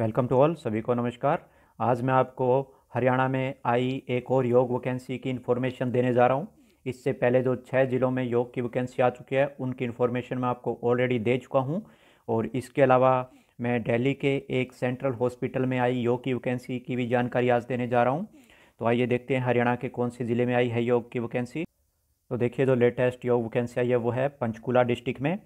welcome to all सभी को नमस्कार आज मैं आपको हरियाणा में आई एक और योग वैकेंसी की इन्फॉर्मेशन देने जा रहा हूँ इससे पहले जो छः ज़िलों में योग की वैकेंसी आ चुकी है उनकी इन्फॉर्मेशन मैं आपको ऑलरेडी दे चुका हूँ और इसके अलावा मैं दिल्ली के एक सेंट्रल हॉस्पिटल में आई योग की वैकेंसी की भी जानकारी आज देने जा रहा हूँ तो आइए देखते हैं हरियाणा के कौन से ज़िले में आई है योग की वैकेंसी तो देखिए जो लेटेस्ट योग वैकेंसी आई है वो है पंचकूला डिस्ट्रिक्ट में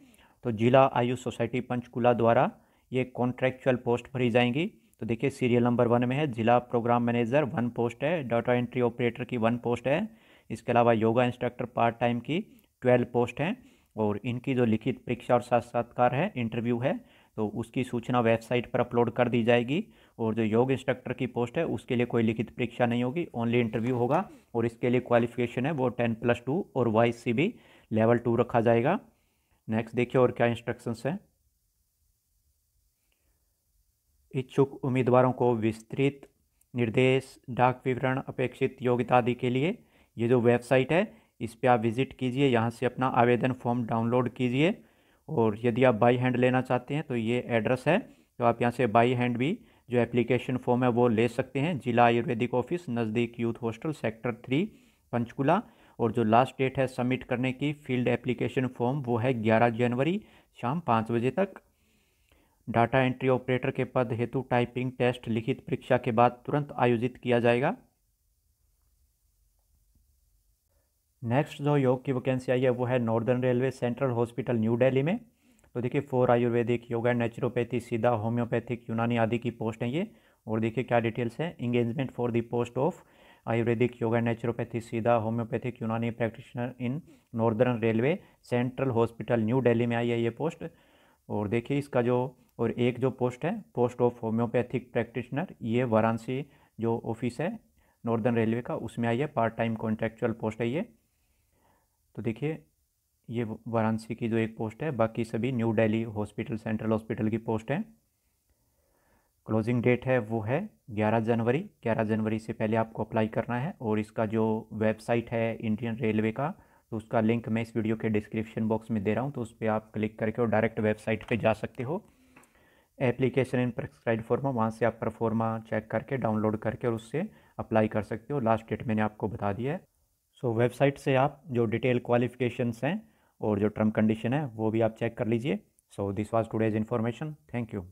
तो जिला आयुष सोसाइटी पंचकूला द्वारा ये कॉन्ट्रेक्चुअल पोस्ट भरी जाएंगी तो देखिए सीरियल नंबर वन में है जिला प्रोग्राम मैनेजर वन पोस्ट है डाटा एंट्री ऑपरेटर की वन पोस्ट है इसके अलावा योगा इंस्ट्रक्टर पार्ट टाइम की ट्वेल्व पोस्ट हैं और इनकी जो लिखित परीक्षा और साक्षात्कार है इंटरव्यू है तो उसकी सूचना वेबसाइट पर अपलोड कर दी जाएगी और जो योग इंस्ट्रक्टर की पोस्ट है उसके लिए कोई लिखित परीक्षा नहीं होगी ओनली इंटरव्यू होगा और इसके लिए क्वालिफिकेशन है वो टेन प्लस टू और Y C level two to रखा जाएगा नेक्स्ट देखिए और क्या इंस्ट्रक्शंस हैं इच्छुक उम्मीदवारों को विस्तृत निर्देश डाक विवरण अपेक्षित योग्यता आदि के लिए ये जो वेबसाइट है इस पर आप विज़िट कीजिए यहाँ से अपना आवेदन फॉर्म डाउनलोड कीजिए और यदि आप बाई हैंड लेना चाहते हैं तो ये एड्रेस है तो आप यहाँ से बाई हैंड भी जो एप्लीकेशन फॉर्म है वो ले सकते हैं जिला आयुर्वेदिक ऑफिस नज़दीक youth hostel sector three Panchkula और जो लास्ट डेट है सबमिट करने की फील्ड एप्लीकेशन फॉर्म वो है ग्यारह जनवरी शाम पाँच बजे तक डाटा एंट्री ऑपरेटर के पद हेतु टाइपिंग टेस्ट लिखित परीक्षा के बाद तुरंत आयोजित किया जाएगा नेक्स्ट जो योग की वैकेंसी आई है वो है Northern Railway Central Hospital New Delhi में तो देखिए four Ayurvedic yoga naturopathy Siddha homeopathic Unani आदि की पोस्ट हैं ये और देखिए क्या डिटेल्स हैं engagement for the post of Ayurvedic yoga naturopathy Siddha homeopathic Unani practitioner in Northern Railway Central Hospital New Delhi में आई है ये पोस्ट और देखिए इसका जो और एक जो पोस्ट है पोस्ट ऑफ होम्योपैथिक प्रैक्टिशनर ये वाराणसी जो ऑफिस है नॉर्दर्न रेलवे का उसमें आई है पार्ट टाइम कॉन्ट्रेक्चुअल पोस्ट है ये तो देखिए ये वाराणसी की जो एक पोस्ट है बाकी सभी New Delhi hospital central hospital की पोस्ट है क्लोजिंग डेट है वो है 11 जनवरी 11 जनवरी से पहले आपको अप्लाई करना है और इसका जो वेबसाइट है इंडियन रेलवे का तो उसका लिंक मैं इस वीडियो के डिस्क्रिप्शन बॉक्स में दे रहा हूँ तो उस पर आप क्लिक करके और डायरेक्ट वेबसाइट पर जा सकते हो एप्लीकेशन इन प्रेस्क्राइब फॉर्मा वहाँ से आप परफॉर्मा चेक करके डाउनलोड करके और उससे अप्लाई कर सकते हो लास्ट डेट मैंने आपको बता दिया है सो so, वेबसाइट से आप जो डिटेल क्वालिफिकेशंस हैं और जो टर्म कंडीशन है वो भी आप चेक कर लीजिए so this was today's information thank you